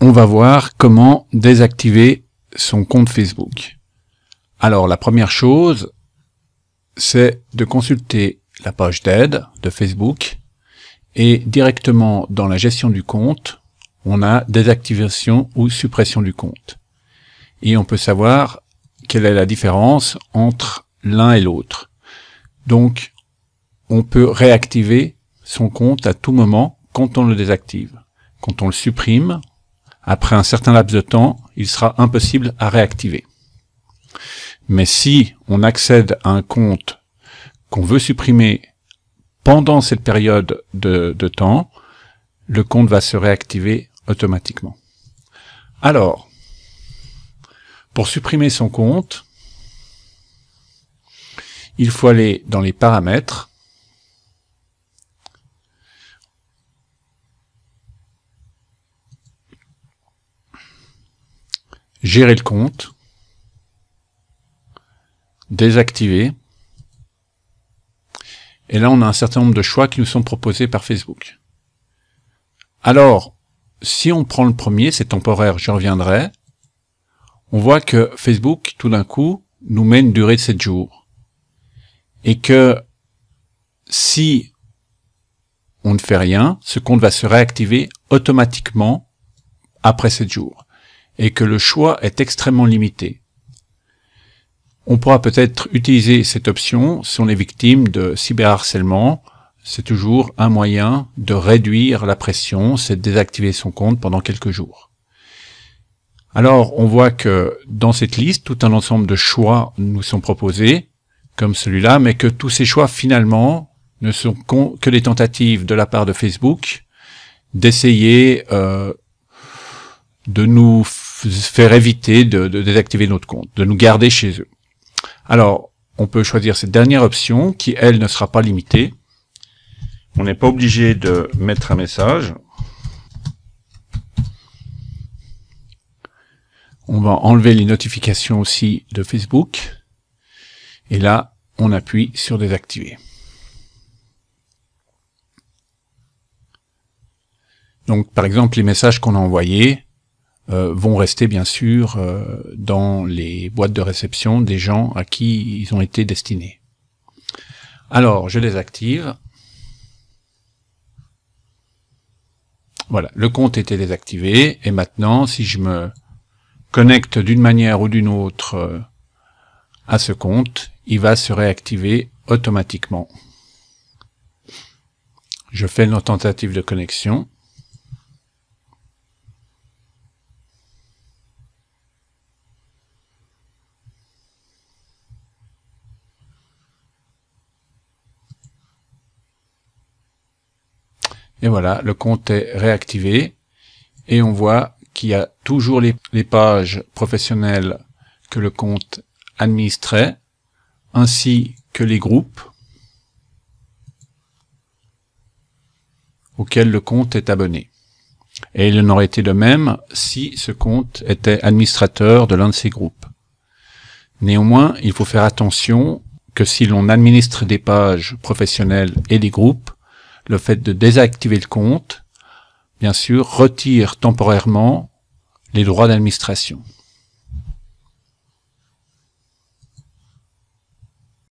on va voir comment désactiver son compte Facebook. Alors la première chose, c'est de consulter la page d'aide de Facebook et directement dans la gestion du compte, on a désactivation ou suppression du compte. Et on peut savoir quelle est la différence entre l'un et l'autre. Donc, on peut réactiver son compte à tout moment quand on le désactive. Quand on le supprime, après un certain laps de temps, il sera impossible à réactiver. Mais si on accède à un compte qu'on veut supprimer pendant cette période de, temps, le compte va se réactiver automatiquement. Alors, pour supprimer son compte, il faut aller dans les paramètres, gérer le compte, désactiver. Et là, on a un certain nombre de choix qui nous sont proposés par Facebook. Alors, si on prend le premier, c'est temporaire, je reviendrai, on voit que Facebook, tout d'un coup, nous met une durée de 7 jours. Et que si on ne fait rien, ce compte va se réactiver automatiquement après 7 jours et que le choix est extrêmement limité. On pourra peut-être utiliser cette option si on est victime de cyberharcèlement. C'est toujours un moyen de réduire la pression, c'est de désactiver son compte pendant quelques jours. Alors, on voit que dans cette liste, tout un ensemble de choix nous sont proposés, comme celui-là, mais que tous ces choix, finalement, ne sont que des tentatives de la part de Facebook d'essayer euh, de nous faire éviter de, de désactiver notre compte, de nous garder chez eux. Alors, on peut choisir cette dernière option qui, elle, ne sera pas limitée. On n'est pas obligé de mettre un message. On va enlever les notifications aussi de Facebook. Et là, on appuie sur désactiver. Donc, par exemple, les messages qu'on a envoyés, euh, vont rester bien sûr euh, dans les boîtes de réception des gens à qui ils ont été destinés. Alors, je les active. Voilà, le compte était désactivé, et maintenant, si je me connecte d'une manière ou d'une autre euh, à ce compte, il va se réactiver automatiquement. Je fais une tentative de connexion. Et voilà, le compte est réactivé. Et on voit qu'il y a toujours les, les, pages professionnelles que le compte administrait, ainsi que les groupes auxquels le compte est abonné. Et il en aurait été de même si ce compte était administrateur de l'un de ces groupes. Néanmoins, il faut faire attention que si l'on administre des pages professionnelles et des groupes, le fait de désactiver le compte, bien sûr, retire temporairement les droits d'administration.